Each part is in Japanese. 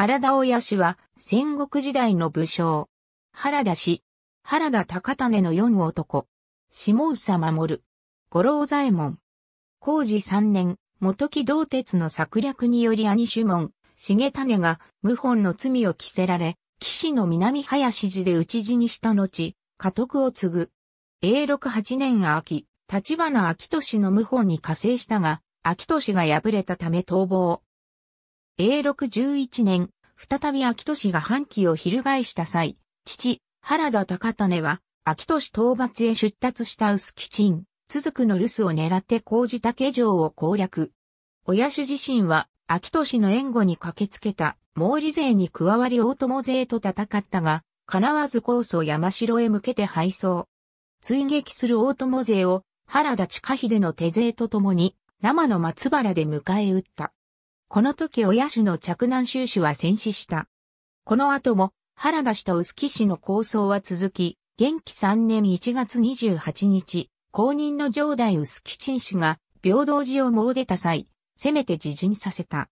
原田親氏は戦国時代の武将。原田氏。原田高種の四男。下総守。五郎左衛門。工事三年、元木道鉄の策略により兄主門、重種が謀反の罪を着せられ、騎士の南林寺で討ち死にした後、家督を継ぐ。永禄八年秋、立花秋俊の謀反に加勢したが、秋俊が敗れたため逃亡。永禄11年、再び秋都が反旗を翻した際、父、原田高種は、秋都市討伐へ出立した薄吉鎮、続くの留守を狙って工事竹城を攻略。親主自身は、秋都市の援護に駆けつけた、毛利勢に加わり大友勢と戦ったが、叶わず高祖山城へ向けて敗走。追撃する大友勢を、原田近秀の手勢と共に、生の松原で迎え撃った。この時親主の着南収支は戦死した。この後も原田氏と薄木氏の抗争は続き、元気3年1月28日、公認の上代木陳氏が平等寺を詣でた際、せめて自陣させた。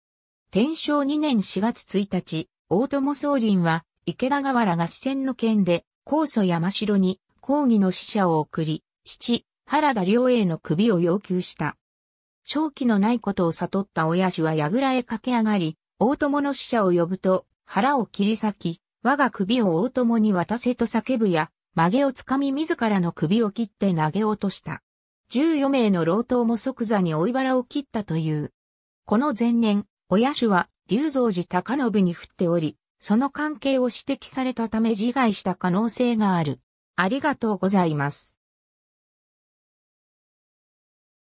天正2年4月1日、大友総林は池田川原合戦の件で、高祖山城に抗議の使者を送り、父、原田良栄の首を要求した。正気のないことを悟った親父は倉へ駆け上がり、大友の使者を呼ぶと、腹を切り裂き、我が首を大友に渡せと叫ぶや、曲げをつかみ自らの首を切って投げ落とした。十余名の老頭も即座に追い腹を切ったという。この前年、親主は、龍蔵寺高信に振っており、その関係を指摘されたため自害した可能性がある。ありがとうございます。